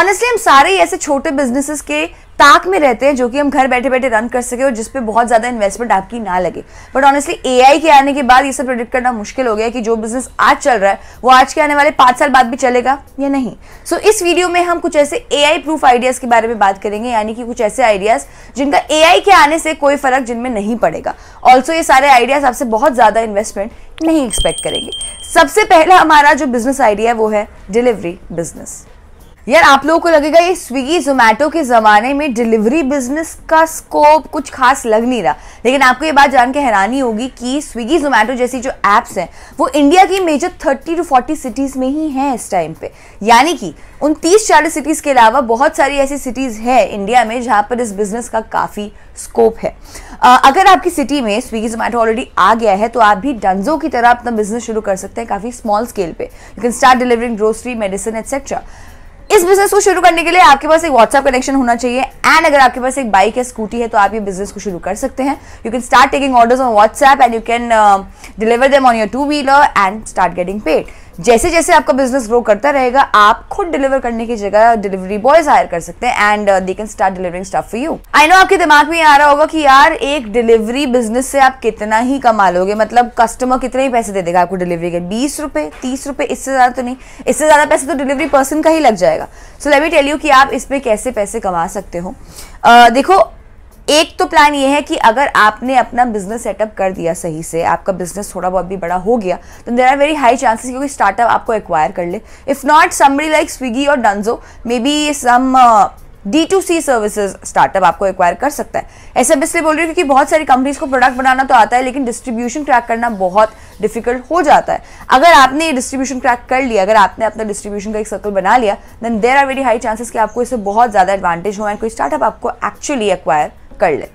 Honestly हम सारे ऐसे छोटे बिजनेसेस के ताक में रहते हैं जो कि हम घर बैठे बैठे रन कर सके और जिसपे बहुत ज़्यादा इन्वेस्टमेंट आपकी ना लगे बट ऑनेस्टली ए के आने के बाद ये सब प्रोडिक्ट करना मुश्किल हो गया कि जो बिजनेस आज चल रहा है वो आज के आने वाले पांच साल बाद भी चलेगा या नहीं सो so, इस वीडियो में हम कुछ ऐसे ए प्रूफ आइडियाज़ के बारे में बात करेंगे यानी कि कुछ ऐसे आइडियाज़ जिनका ए के आने से कोई फ़र्क जिनमें नहीं पड़ेगा ऑल्सो ये सारे आइडियाज़ आपसे बहुत ज़्यादा इन्वेस्टमेंट नहीं एक्सपेक्ट करेंगे सबसे पहला हमारा जो बिजनेस आइडिया है वो है डिलीवरी बिजनेस यार आप लोगों को लगेगा ये स्विगी जोमेटो के ज़माने में डिलीवरी बिजनेस का स्कोप कुछ खास लग नहीं रहा लेकिन आपको ये बात जान के हैरानी होगी कि स्विगी जोमेटो जैसी जो ऐप्स हैं वो इंडिया की major thirty two forty cities में ही हैं इस टाइम पे यानी कि उन तीस चालीस सिटीज़ के अलावा बहुत सारी ऐसी सिटीज़ हैं इंडिया में जहाँ पर इस बिज़नेस का काफ़ी स्कोप है आ, अगर आपकी सिटी में स्विगी जोमेटो ऑलरेडी आ गया है तो आप भी डंजो की तरह अपना बिजनेस शुरू कर सकते हैं काफ़ी स्मॉल स्केल पे you can start delivering grocery medicine etcetera इस बिजनेस को शुरू करने के लिए आपके पास एक व्हाट्सएप कनेक्शन होना चाहिए एंड अगर आपके पास एक बाइक या स्कूटी है तो आप ये बिजनेस को शुरू कर सकते हैं you can start taking orders on WhatsApp and you can deliver them on your two wheeler and start getting paid जैसे जैसे आपका बिजनेस ग्रो करता रहेगा आप खुद डिलीवर करने की जगह डिलीवरी बॉयज हायर कर सकते हैं and they can start delivering stuff for you I know आपके दिमाग में आ रहा होगा कि यार एक डिलीवरी बिजनेस से आप कितना ही कमा लोगे मतलब कस्टमर कितने ही पैसे दे देगा आपको डिलीवरी के बीस रुपए तीस रुपए इससे ज्यादा तो नहीं इससे ज्यादा पैसे तो डिलीवरी पर्सन का ही लग जाएगा so let me tell you कि आप इस पर कैसे पैसे कमा सकते हो uh, देखो एक तो प्लान ये है कि अगर आपने अपना बिजनेस सेटअप कर दिया सही से आपका बिजनेस थोड़ा बहुत भी बड़ा हो गया तो there are very high chances क्योंकि स्टार्टअप आपको एक्वायर कर ले if not some like Swiggy और Dunzo maybe some D to C services startup आपको एक्वायर कर सकता है ऐसा मैं इसलिए बोल रही हूँ क्योंकि बहुत सारी कंपनीज को प्रोडक्ट बनाना तो आता है लेकिन डिस्ट्रीब्यूशन क्रैक करना बहुत डिफिकल्ट हो जाता है अगर आपने ये डिस्ट्रीब्यूशन क्रैक कर लिया अगर आपने अपना डिस्ट्रीब्यूशन का एक सर्कल बना लिया then there are very high chances कि आपको इससे बहुत ज़्यादा एडवांटेज हो एंड कोई स्टार्टअप आपको एक्चुअली एक्वायर कर ले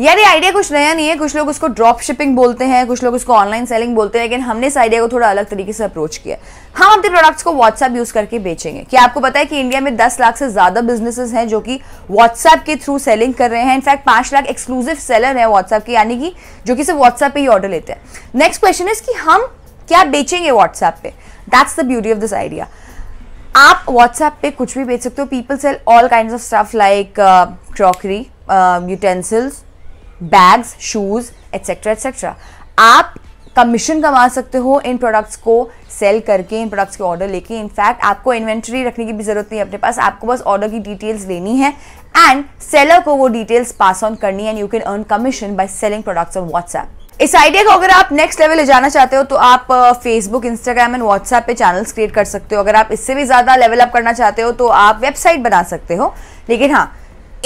यार ये आइडिया कुछ नया नहीं है कुछ लोग उसको ड्रॉप शिपिंग बोलते हैं कुछ लोग उसको ऑनलाइन सेलिंग बोलते हैं लेकिन हमने इस आइडिया को थोड़ा अलग तरीके से अप्रोच किया हम अपने प्रोडक्ट्स को व्हाट्सएप यूज करके बेचेंगे क्या आपको पता है कि इंडिया में 10 लाख से ज्यादा बिजनेसेस हैं जो कि व्हाट्सएप के थ्रू सेलिंग कर रहे हैं इनफैक्ट पांच लाख एक्सक्लूसिव सेलर है व्हाट्सएप के यानी कि जो कि सिर्फ व्हाट्सएप पे ही ऑर्डर लेते हैं नेक्स्ट क्वेश्चन इज कि हम क्या बेचेंगे व्हाट्सएप पे that's the beauty of this idea आप व्हाट्सएप पे कुछ भी बेच सकते हो people sell all kind of stuff like crockery utensils bags shoes etcetera etcetera आप कमीशन कमा सकते हो इन प्रोडक्ट्स को सेल करके इन प्रोडक्ट्स के ऑर्डर लेके इनफैक्ट आपको इन्वेंट्री रखने की भी ज़रूरत नहीं है अपने पास आपको बस ऑर्डर की डिटेल्स लेनी है एंड सेलर को वो डिटेल्स पास ऑन करनी है and you can earn commission by selling products on WhatsApp इस आइडिया को अगर आप नेक्स्ट लेवल ले जाना चाहते हो तो आप फेसबुक इंस्टाग्राम एंड व्हाट्सएप पे चैनल्स क्रिएट कर सकते हो अगर आप इससे भी ज़्यादा लेवल अप करना चाहते हो तो आप वेबसाइट बना सकते हो लेकिन हाँ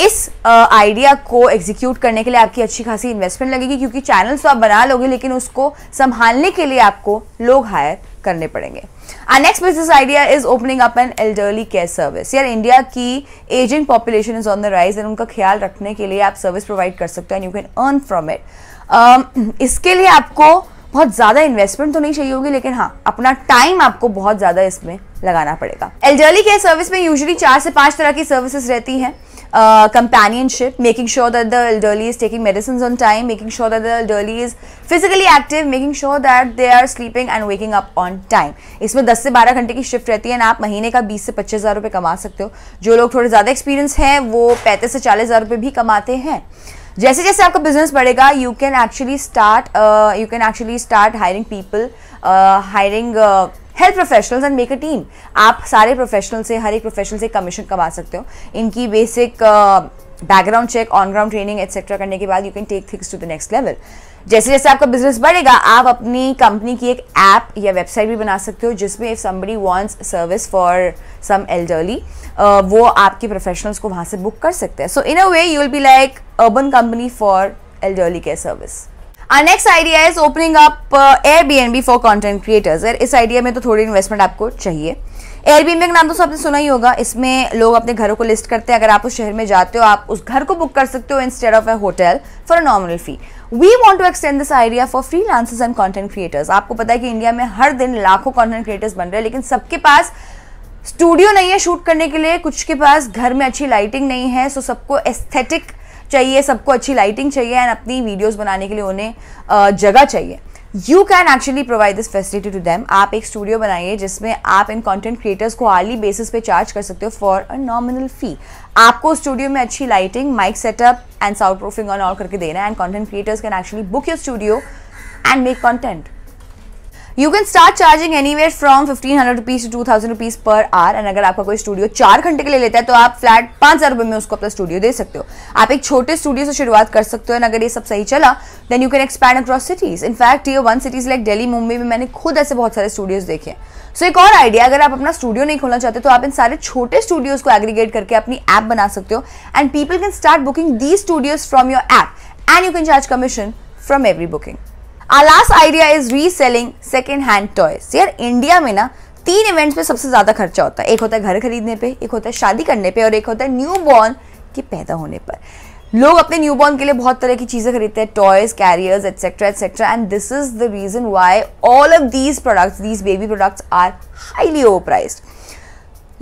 इस आइडिया को एग्जीक्यूट करने के लिए आपकी अच्छी खासी इन्वेस्टमेंट लगेगी क्योंकि चैनल्स तो आप बना लोगे लेकिन उसको संभालने के लिए आपको लोग हायर करने पड़ेंगे our next business idea is opening up an elderly care service यार इंडिया की ageing population is on the rise and उनका ख्याल रखने के लिए आप सर्विस प्रोवाइड कर सकते हैं you can earn from it इसके लिए आपको बहुत ज़्यादा इन्वेस्टमेंट तो नहीं चाहिए होगी लेकिन हाँ अपना टाइम आपको बहुत ज़्यादा इसमें लगाना पड़ेगा एल्डरली केयर सर्विस में यूजली चार से पांच तरह की सर्विसेज रहती हैं uh, companionship, making sure that the elderly is taking medicines on time, making sure that the elderly is physically active, making sure that they are sleeping and waking up on time. इसमें 10 से 12 घंटे की shift रहती है and आप महीने का 20 से पच्चीस हज़ार रुपये कमा सकते हो जो लोग थोड़े ज़्यादा एक्सपीरियंस हैं वो 35 से चालीस हज़ार रुपये भी कमाते हैं जैसे जैसे आपका बिजनेस बढ़ेगा you can actually start you can actually start hiring people hiring help professionals and make a team आप सारे प्रोफेशनल से हर एक प्रोफेशनल से कमीशन कमा सकते हो इनकी basic background check on ground training etcetera करने के बाद you can take things to the next level जैसे जैसे आपका बिजनेस बढ़ेगा आप अपनी कंपनी की एक ऐप या वेबसाइट भी बना सकते हो जिसमें if somebody wants service for some elderly वो आपके प्रोफेशनल्स को वहाँ से बुक कर सकते हैं so in a way you will be like Urban Company for elderly care service our next idea is opening up uh, Airbnb for content creators यार इस idea में तो थोड़ी investment आपको चाहिए एयरबीएनबी का नाम तो सबने सुना ही होगा इसमें लोग अपने घरों को लिस्ट करते हैं अगर आप उस शहर में जाते हो आप उस घर को बुक कर सकते हो instead of a hotel for a normal fee we want to extend this idea for freelancers and content creators आपको पता है कि इंडिया में हर दिन लाखों कॉन्टेंट क्रिएटर्स बन रहे हैं लेकिन सबके पास स्टूडियो नहीं है शूट करने के लिए कुछ के पास घर में अच्छी लाइटिंग नहीं है सो सबको एस्थेटिक चाहिए सबको अच्छी लाइटिंग चाहिए एंड अपनी वीडियोज़ बनाने के लिए उन्हें जगह चाहिए you can actually provide this facility to them आप एक स्टूडियो बनाइए जिसमें आप इन कॉन्टेंट क्रिएटर्स को आर्ली बेसिस पे चार्ज कर सकते हो फॉर अ नॉमिनल फी आपको स्टूडियो में अच्छी lighting mic setup and soundproofing ऑन ऑल करके देना है and content creators can actually book your studio and make content you can start charging anywhere from fifteen hundred rupees to thousand rupees per hour and अगर आपका कोई studio चार घंटे के लिए लेता है तो आप फ्लैट पांच हज़ार रुपये में उसको अपना स्टूडियो दे सकते हो आप एक छोटे स्टूडियो से शुरुआत कर सकते हो एंड अगर ये सब सही चला then you can expand across cities in fact ये one cities like Delhi Mumbai में मैंने खुद ऐसे बहुत सारे स्टूडियोज़ देखे हैं सो so, एक और आइडिया अगर आप अपना स्टूडियो नहीं खोलना चाहते तो आप इन सारे छोटे स्टूडियोज़ को एग्रीगेट करके अपनी ऐप बना सकते हो and people can start booking the studios from your app and you can charge commission from every booking our last idea is reselling second hand toys यार इंडिया में ना तीन इवेंट्स में सबसे ज़्यादा खर्चा होता है एक होता है घर खरीदने पे एक होता है शादी करने पे और एक होता है न्यू बॉर्न के पैदा होने पर लोग अपने न्यू बॉर्न के लिए बहुत तरह की चीज़ें खरीदते हैं toys carriers etcetera etcetera and this is the reason why all of these products these baby products are highly overpriced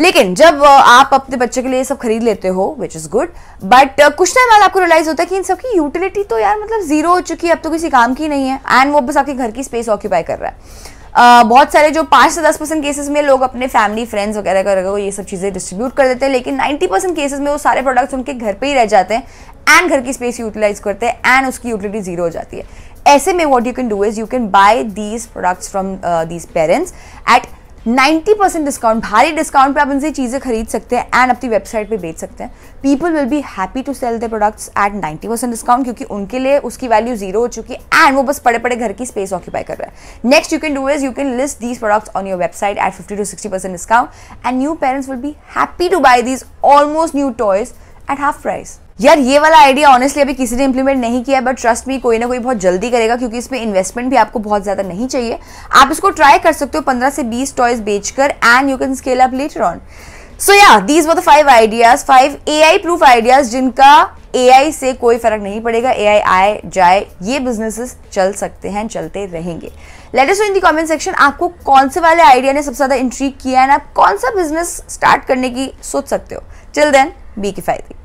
लेकिन जब आप अपने बच्चे के लिए सब खरीद लेते हो विच इज़ गुड बट कुछ टाइम बाद आपको रियलाइज होता है कि इन सब की यूटिलिटी तो यार मतलब जीरो हो चुकी है अब तो किसी काम की नहीं है एंड वो बस आपके घर की स्पेस ऑक्यूपाई कर रहा है Uh, बहुत सारे जो पाँच से दस परसेंट केसेस में लोग अपने फैमिली फ्रेंड्स वगैरह वगैरह को ये सब चीज़ें डिस्ट्रीब्यूट कर देते हैं लेकिन नाइन्टी परसेंट केसेज में वो सारे प्रोडक्ट्स उनके घर पे ही रह जाते हैं एंड घर की स्पेस यूटिलाइज करते हैं एंड उसकी यूटिलिटी जीरो हो जाती है ऐसे में what you can do is you can buy these products from these parents at 90 percent discount भारी डिस्काउंट पर आप उनसे चीज़ें खरीद सकते हैं एंड अपनी वेबसाइट पर बेच सकते हैं people will be happy to sell the products at 90 percent discount क्योंकि उनके लिए उसकी वैल्यू जीरो हो चुकी है एंड वो बस पड़े पड़े घर की स्पेस ऑक्यूपाई कर रहा है next you can do is you can list these products on your website at fifty to sixty percent discount and new parents will be happy to buy these almost new toys at half price यार ये वाला idea honestly अभी किसी ने implement नहीं किया but trust me कोई ना कोई बहुत जल्दी करेगा क्योंकि इसमें इन्वेस्टमेंट भी आपको बहुत ज़्यादा नहीं चाहिए आप इसको ट्राई कर सकते हो पंद्रह से बीस टॉयज बेचकर and you can scale up later on so yeah these were the five ideas five A I proof ideas जिनका ए आई से कोई फर्क नहीं पड़ेगा ए आई आए जाए ये बिजनेसेस चल सकते हैं चलते रहेंगे latest in the comment section आपको कौन से वाले आइडिया ने सबसे ज़्यादा इंट्रीक किया है ना आप कौन सा बिजनेस स्टार्ट करने की सोच सकते हो चिल देन बी किफायती